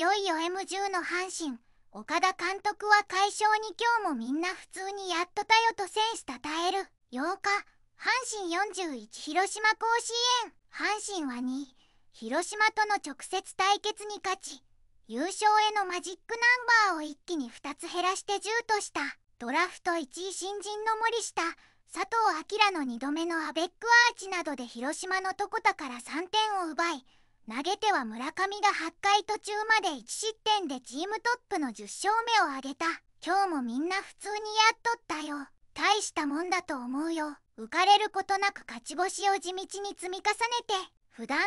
よいよ M10 の阪神岡田監督は快勝に今日もみんな普通にやっとたよと選手たたえる8日阪神41広島甲子園阪神は2広島との直接対決に勝ち優勝へのマジックナンバーを一気に2つ減らして10としたドラフト1位新人の森下佐藤明の2度目のアベックアーチなどで広島の床田から3点を奪い投げては村上が8回途中まで1失点でチームトップの10勝目を挙げた今日もみんな普通にやっとったよ大したもんだと思うよ浮かれることなく勝ち星を地道に積み重ねて普段通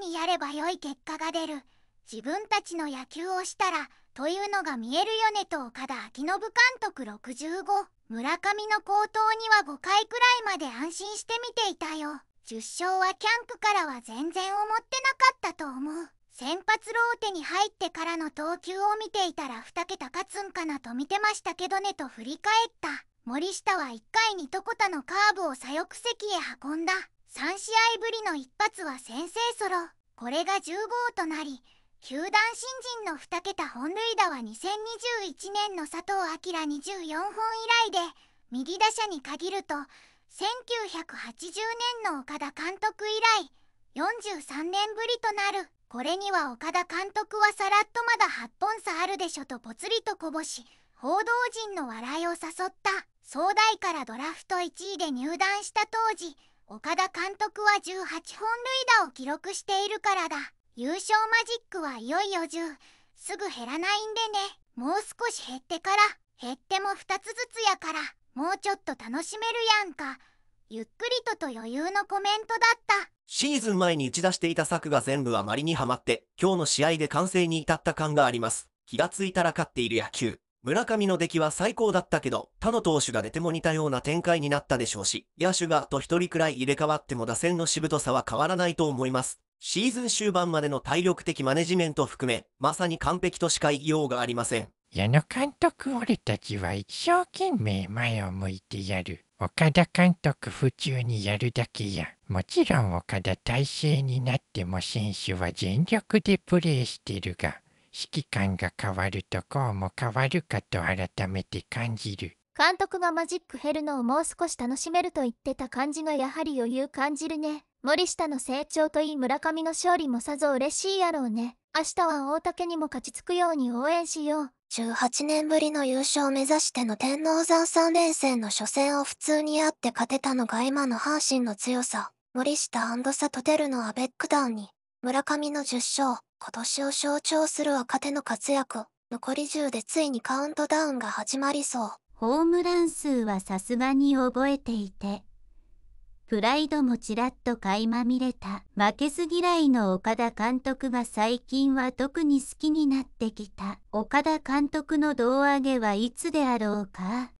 りにやれば良い結果が出る自分たちの野球をしたらというのが見えるよねと岡田昭信監督65村上の高騰には5回くらいまで安心して見ていたよ10勝はキャンプからは全然思ってなかったと思う先発ローテに入ってからの投球を見ていたら2桁勝つんかなと見てましたけどねと振り返った森下は1回に床田のカーブを左翼席へ運んだ3試合ぶりの一発は先制ソロこれが10号となり球団新人の2桁本塁打は2021年の佐藤明24本以来で右打者に限ると1980年の岡田監督以来43年ぶりとなるこれには岡田監督はさらっとまだ8本差あるでしょとぽつりとこぼし報道陣の笑いを誘った総大からドラフト1位で入団した当時岡田監督は18本塁打を記録しているからだ優勝マジックはいよいよ10すぐ減らないんでねもう少し減ってから減っても2つずつやからもうちょっと楽しめるやんかゆっくりとと余裕のコメントだったシーズン前に打ち出していた策が全部あまりにはまって今日の試合で完成に至った感があります気がついたら勝っている野球村上の出来は最高だったけど、他の投手が出ても似たような展開になったでしょうし、野手がと一人くらい入れ替わっても打線のしぶとさは変わらないと思います。シーズン終盤までの体力的マネジメント含め、まさに完璧としか言いようがありません。矢野監督俺たちは一生懸命前を向いてやる。岡田監督普通にやるだけや。もちろん岡田体制になっても選手は全力でプレーしてるが、指揮官が変わるとこうも変わるかと改めて感じる。監督がマジック減るのをもう少し楽しめると言ってた感じがやはり余裕感じるね。森下の成長といい村上の勝利もさぞ嬉しいやろうね。明日は大竹にも勝ちつくように応援しよう。18年ぶりの優勝を目指しての天王山3連戦の初戦を普通にあって勝てたのが今の阪神の強さ。森下佐テルのアベックダウンに、村上の10勝、今年を象徴する若手の活躍。残り10でついにカウントダウンが始まりそう。ホームラン数はさすがに覚えていて、プライドもちらっと垣間見れた負けず嫌いの岡田監督が最近は特に好きになってきた岡田監督の胴上げはいつであろうか